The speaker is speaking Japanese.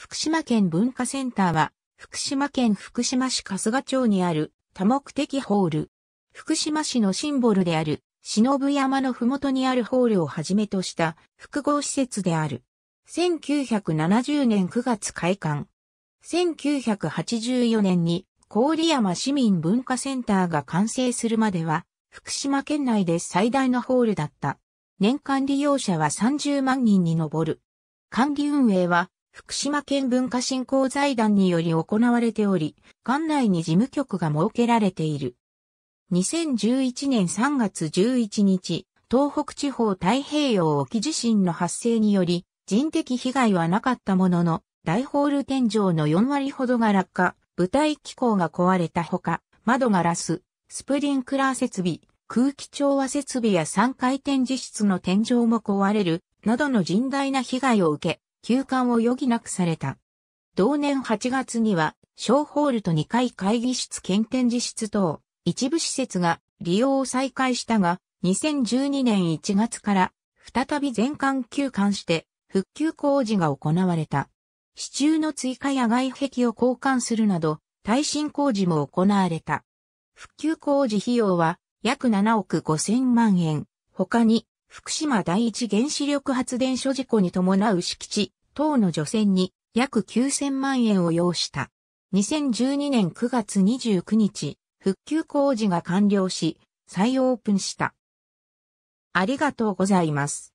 福島県文化センターは、福島県福島市春日町にある多目的ホール。福島市のシンボルである、忍山のふもとにあるホールをはじめとした複合施設である。1970年9月開館。1984年に郡山市民文化センターが完成するまでは、福島県内で最大のホールだった。年間利用者は30万人に上る。管理運営は福島県文化振興財団により行われており、館内に事務局が設けられている。2011年3月11日、東北地方太平洋沖地震の発生により、人的被害はなかったものの、大ホール天井の4割ほどが落下、舞台機構が壊れたほか、窓ガラス、スプリンクラー設備、空気調和設備や3回転自室の天井も壊れる、などの甚大な被害を受け、休館を余儀なくされた。同年8月には、小ホールと2階会議室兼展示室等、一部施設が利用を再開したが、2012年1月から再び全館休館して復旧工事が行われた。支柱の追加や外壁を交換するなど、耐震工事も行われた。復旧工事費用は約7億5千万円。他に、福島第一原子力発電所事故に伴う敷地、党の除染に約9000万円を要した。2012年9月29日、復旧工事が完了し、再オープンした。ありがとうございます。